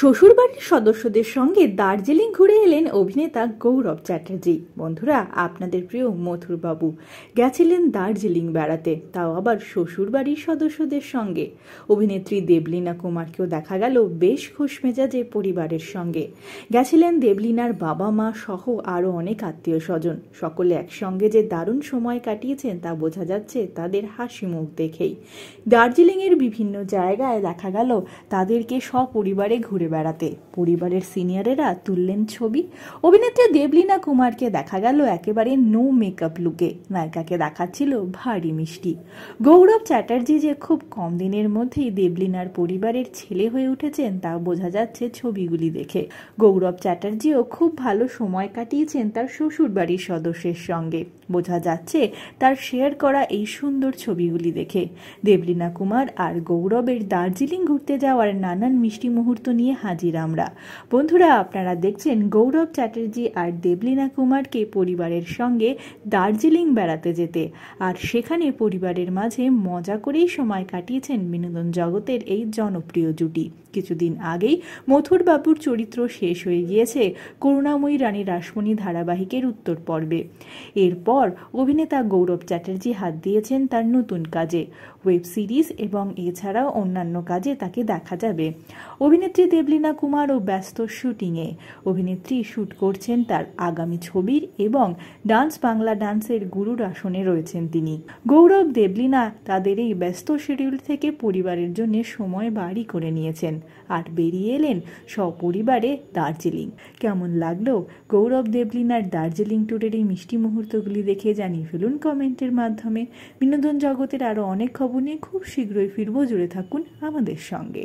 শ্বশুরবাড়ির সদস্যদের সঙ্গে দার্জিলিং ঘুরে এলেন অভিনেতা গৌরব চ্যাটার্জি বন্ধুরা আপনাদের প্রিয় মথুরবাবু গেছিলেন দার্জিলিং বেড়াতে তাও আবার শ্বশুরবাড়ির সদস্যদের সঙ্গে অভিনেত্রী দেবলিনা কুমারকেও দেখা গেল বেশ মেজাজে পরিবারের সঙ্গে গেছিলেন দেবলিনার বাবা মা সহ আরও অনেক আত্মীয় স্বজন সকলে একসঙ্গে যে দারুণ সময় কাটিয়েছেন তা বোঝা যাচ্ছে তাদের হাসি মুখ দেখেই দার্জিলিংয়ের বিভিন্ন জায়গায় দেখা গেল তাদেরকে সপরিবারে ঘুরে ঘুরে বেড়াতে পরিবারের সিনিয়রেরা তুললেন ছবি অভিনেত্রী দেবলীনা কুমারকে দেখা গেল একেবারে নো মেকআপ লুকে নায়িকাকে দেখাচ্ছিল ভারী মিষ্টি গৌরব চ্যাটার্জি যে খুব কম দিনের মধ্যেই দেবলীনার পরিবারের ছেলে হয়ে উঠেছেন তা বোঝা যাচ্ছে ছবিগুলি দেখে গৌরব চ্যাটার্জিও খুব ভালো সময় কাটিয়েছেন তার শ্বশুর বাড়ির সদস্যের সঙ্গে বোঝা যাচ্ছে তার শেয়ার করা এই সুন্দর ছবিগুলি দেখে দেবলীনা কুমার আর গৌরবের দার্জিলিং ঘুরতে যাওয়ার নানান মিষ্টি মুহূর্ত নিয়ে নিয়ে হাজির আমরা বন্ধুরা আপনারা দেখছেন গৌরব চ্যাটার্জি আর দেবলীনা কুমারকে পরিবারের সঙ্গে দার্জিলিং বেড়াতে যেতে আর সেখানে পরিবারের মাঝে মজা করেই সময় কাটিয়েছেন বিনোদন জগতের এই জনপ্রিয় জুটি কিছুদিন আগেই মথুর বাবুর চরিত্র শেষ হয়ে গিয়েছে করুণাময়ী রানী রাসমণি ধারাবাহিকের উত্তর পর্বে এরপর অভিনেতা গৌরব চ্যাটার্জি হাত দিয়েছেন তার নতুন কাজে ওয়েব সিরিজ এবং এছাড়াও অন্যান্য কাজে তাকে দেখা যাবে অভিনেত্রী দেবলীনা কুমারও ব্যস্ত শুটিংয়ে অভিনেত্রী শ্যুট করছেন তার আগামী ছবির এবং ডান্স বাংলা ডান্সের গুরুর আসনে রয়েছেন তিনি গৌরব দেবলীনা তাদের এই ব্যস্ত শিডিউল থেকে পরিবারের জন্য সময় বাড়ি করে নিয়েছেন আর বেরিয়ে এলেন সপরিবারে দার্জিলিং কেমন লাগলো গৌরব দেবলিনার দার্জিলিং ট্যুরের এই মিষ্টি মুহূর্তগুলি দেখে জানিয়ে ফেলুন কমেন্টের মাধ্যমে বিনোদন জগতের আরও অনেক খবর নিয়ে খুব শীঘ্রই ফিরব জুড়ে থাকুন আমাদের সঙ্গে